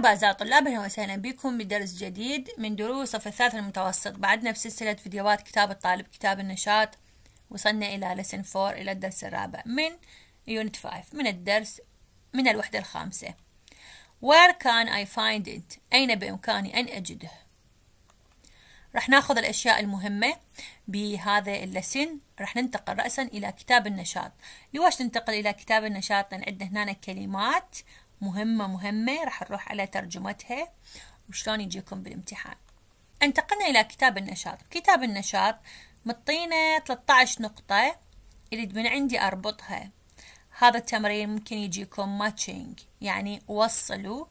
مرحبا أعزائي الطلاب أهلا وسهلا بكم بدرس جديد من دروس صف الثالث المتوسط بعدنا بسلسلة فيديوهات كتاب الطالب كتاب النشاط وصلنا إلى لسن فور إلى الدرس الرابع من يونت فايف من الدرس من الوحدة الخامسة Where can I find it؟ أين بإمكاني أن أجده؟ راح ناخذ الأشياء المهمة بهذا اللسن راح ننتقل رأسا إلى كتاب النشاط لواش ننتقل إلى كتاب النشاط لأن عندنا هنا كلمات مهمة مهمة راح نروح على ترجمتها وشلون يجيكم بالامتحان انتقلنا إلى كتاب النشاط كتاب النشاط مطينا 13 نقطة اللي من عندي أربطها هذا التمرين ممكن يجيكم ماتشينج يعني وصلوا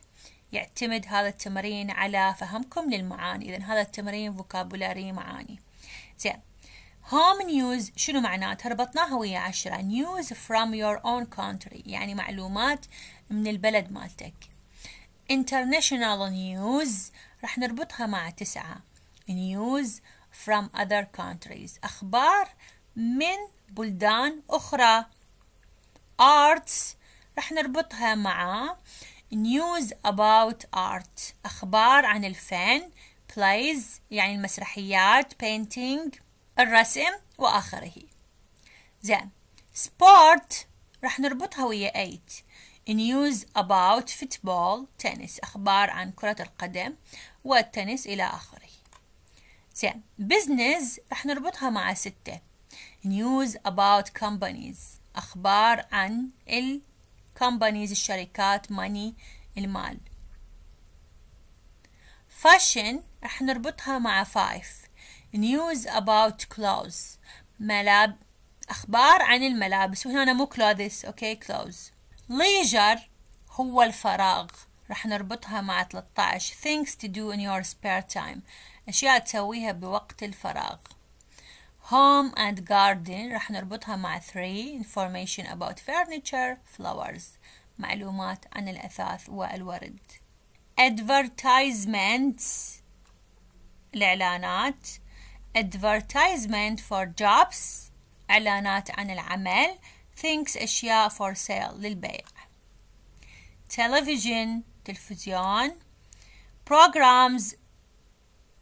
يعتمد هذا التمرين على فهمكم للمعاني إذا هذا التمرين فوكابولاري معاني زين هوم نيوز شنو معناتها ربطناها ويا عشرة نيوز from your own country يعني معلومات من البلد مالتك international news راح نربطها مع تسعة news from other countries أخبار من بلدان أخرى arts راح نربطها مع news about art أخبار عن الفن plays يعني المسرحيات painting الرسم وآخره زين sport راح نربطها ويا 8 news about football تنس أخبار عن كرة القدم والتنس إلى آخره زين business راح نربطها مع ستة news about companies أخبار عن ال companies الشركات money المال fashion راح نربطها مع five news about clothes ملاب أخبار عن الملابس وهنا مو clothes أوكي okay, clothes leisure هو الفراغ رح نربطها مع 13 things to do in your spare time أشياء تسويها بوقت الفراغ home and garden رح نربطها مع 3 information about furniture flowers معلومات عن الأثاث والورد advertisements الإعلانات advertisement for jobs إعلانات عن العمل things أشياء for sale للبيع television تلفزيون programs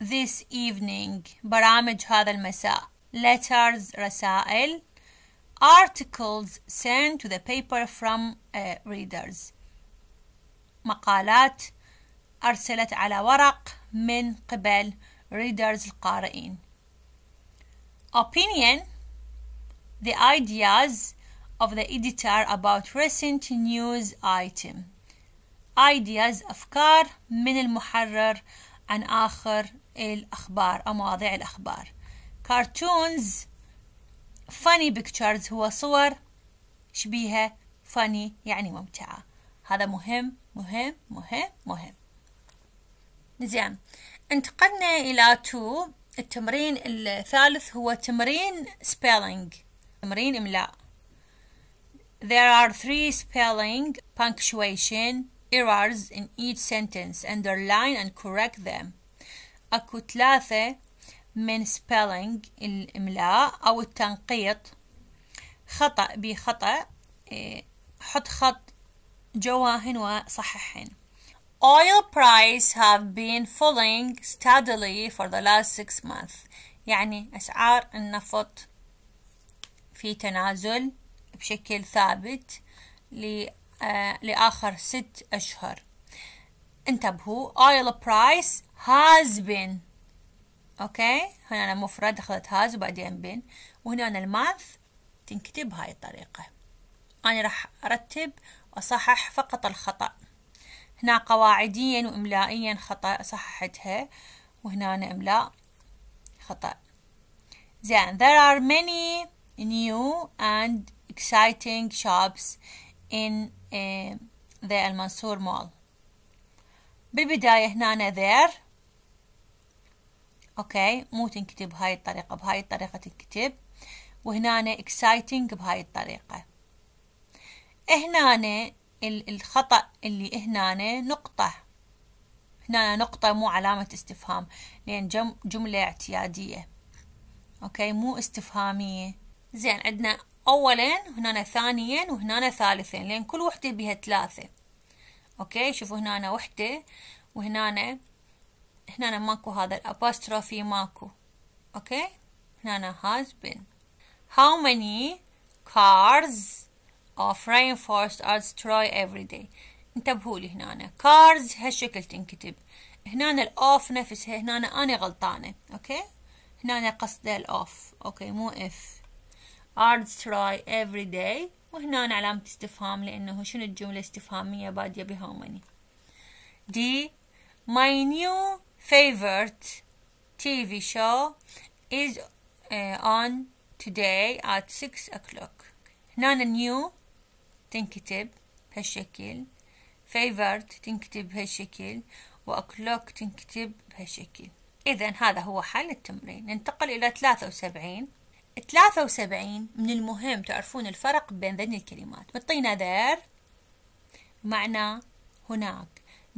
this evening برامج هذا المساء letters رسائل articles sent to the paper from uh, readers مقالات أرسلت على ورق من قبل readers القارئين opinion the ideas of the editor about recent news item ideas أفكار من المحرر عن آخر الأخبار أو مواضيع الأخبار cartoons funny pictures هو صور شبيهة funny يعني ممتعة هذا مهم مهم مهم مهم زين انتقلنا إلى تو التمرين الثالث هو تمرين spelling تمرين إملاء There are three spelling, punctuation, errors in each sentence. Underline and correct them. أكو ثلاثة من spelling الإملاء أو التنقيط خطأ بخطأ حط خط جواهن وصححهن Oil price have been falling steadily for the last six months يعني أسعار النفط في تنازل بشكل ثابت آه، لآخر ست أشهر انتبهوا oil price has been اوكي هنا أنا مفرد اخذت has وبعدين been وهنا أنا الماث تنكتب بهاي الطريقة أنا راح أرتب وأصحح فقط الخطأ هنا قواعديا وإملائيا خطأ صححتها وهنا أنا إملاء خطأ زين there are many new and exciting shops in uh, the المنصور مول بالبداية هنا there اوكي مو تنكتب بهاي الطريقة بهاي الطريقة تنكتب وهنا exciting بهاي الطريقة هنا الخطأ اللي هنا نقطة هنا نقطة مو علامة استفهام لأن جملة اعتيادية أوكي مو استفهامية زين عندنا اولا وهنا ثانيا وهنا ثالثا لان كل وحده بها ثلاثه اوكي شوفوا هنا وحده وهنا هنا ماكو هذا الابوستروفي ماكو اوكي هنا has been how many cars of rainforest are destroyed every day انتبهوا لي هنا cars هالشكل تنكتب هنا الاوف نفسها هنا انا غلطانه اوكي هنا قصده الاوف اوكي مو اف arts try every day وهنا علامة استفهام لأنه شنو الجملة استفهامية بادية بها ماني دي my new favorite TV show is uh, on today at 6 o'clock هنا new تنكتب بهالشكل favorite تنكتب بهالشكل وأكلوك تنكتب بهالشكل إذا هذا هو حل التمرين ننتقل إلى 73 73 من المهم تعرفون الفرق بين ذني الكلمات بطينا there معنى هناك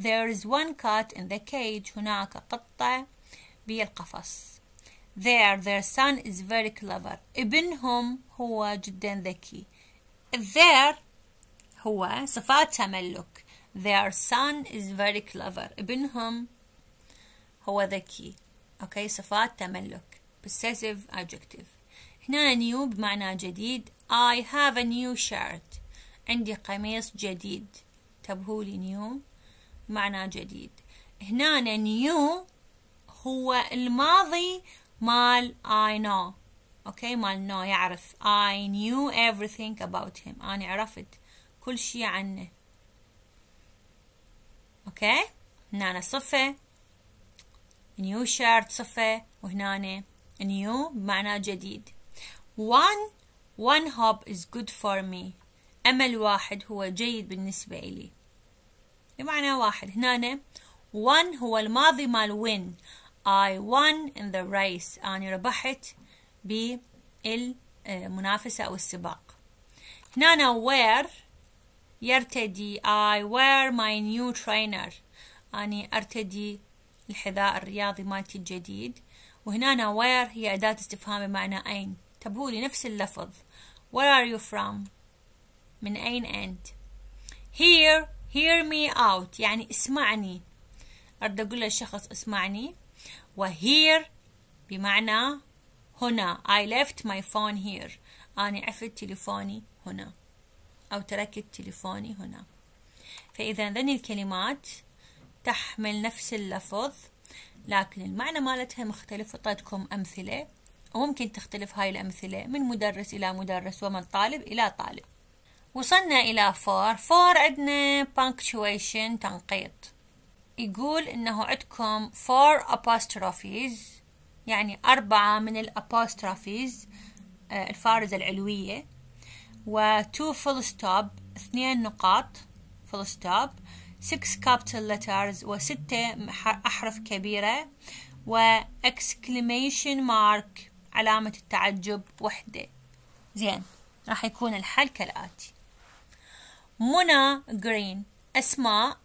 there is one cat in the cage هناك قطة بالقفص their their son is very clever ابنهم هو جدا ذكي their هو صفات تملك their son is very clever ابنهم هو ذكي اوكي okay. صفات تملك possessive adjective هنا new بمعنى جديد I have a new shirt عندي قميص جديد تبهولي لي new معنى جديد هنا new هو الماضي مال I know اوكي مال نو يعرف I knew everything about him أنا عرفت كل شي عنه اوكي هنا صفة new shirt صفة وهنا new بمعنى جديد one one hop is good for me أمل واحد هو جيد بالنسبة إلي بمعنى واحد هنا one هو الماضي مال win I won in the race أنا ربحت بالمنافسة أو السباق هنا where يرتدي I wear my new trainer أني أرتدي الحذاء الرياضي مالتي الجديد وهنا where هي أداة استفهام بمعنى أين هو نفس اللفظ Where are you from من أين أنت Hear hear me out يعني اسمعني أرد أقول للشخص اسمعني وhear بمعنى هنا I left my phone here أنا عفت تليفوني هنا أو تركت تليفوني هنا فإذا ذني الكلمات تحمل نفس اللفظ لكن المعنى مالتها مختلف وطيتكم أمثلة وممكن تختلف هاي الأمثلة من مدرس إلى مدرس ومن طالب إلى طالب وصلنا إلى 4 4 عندنا punctuation تنقيط يقول إنه عندكم 4 apostrophes يعني أربعة من الأبوستروفيز آه، الفارزة العلوية و two full stop اثنين نقاط full stop six capital letters وستة أحرف كبيرة و exclamation mark علامة التعجب وحدة زين راح يكون الحل كالآتي منى جرين أسماء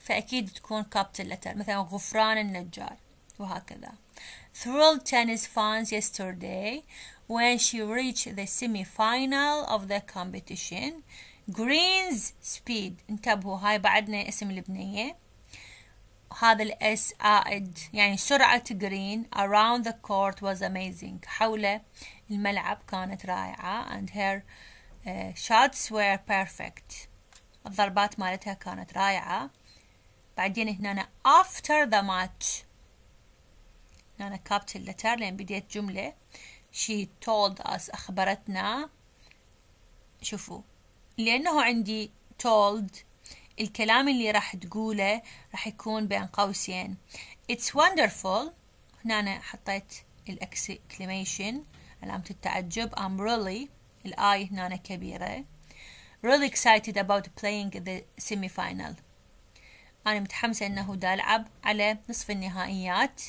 فأكيد تكون كابتل لتر مثلا غفران النجار وهكذا thrilled tennis fans yesterday when she reached the semi-final of the competition Green's Speed انتبهوا هاي بعدنا اسم البنية هذا الاس آئد يعني سرعة جرين around the court was amazing حول الملعب كانت رائعة and her uh, shots were perfect الضربات مالتها كانت رائعة بعدين هنا after the match هنا كابت اللتر لأن بديت جملة she told us أخبرتنا شوفوا لأنه عندي told الكلام اللي راح تقوله راح يكون بين قوسين It's wonderful هنا أنا حطيت الاكسكليميشن علامة التعجب I'm really الآي هنا أنا كبيرة really excited about playing the semi-final أنا متحمسة إنه دا ألعب على نصف النهائيات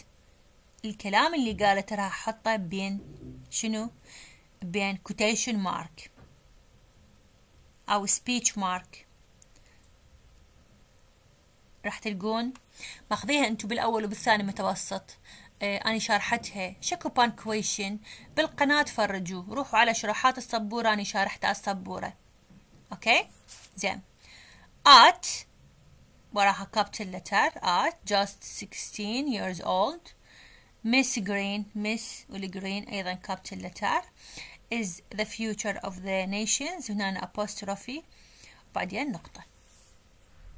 الكلام اللي قالت راح حطه بين شنو بين quotation mark أو speech mark راح تلقون ماخذيها انتو بالاول وبالثاني متوسط آه أنا شارحتها شكو بان كويشن بالقناة تفرجوا روحوا على شروحات السبورة أنا شارحتها السبورة أوكي زين ات وراها كابتل لتر ات جاست 16 years old Miss Green Miss Uli Green, أيضا capital letter is the future of the nations هنا apostrophe وبعدين نقطة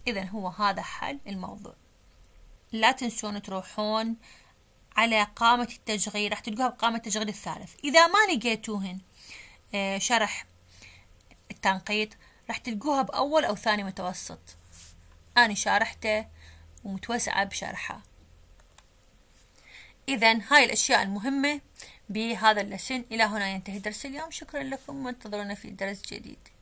إذا هو هذا حل الموضوع لا تنسون تروحون على قامة التشغيل راح تلقوها بقامة التشغيل الثالث إذا ما لقيتوهن آه، شرح التنقيط راح تلقوها بأول أو ثاني متوسط أنا شارحته ومتوسعة بشرحه إذا هاي الأشياء المهمة بهذا اللسن إلى هنا ينتهي درس اليوم شكرا لكم وانتظرونا في درس جديد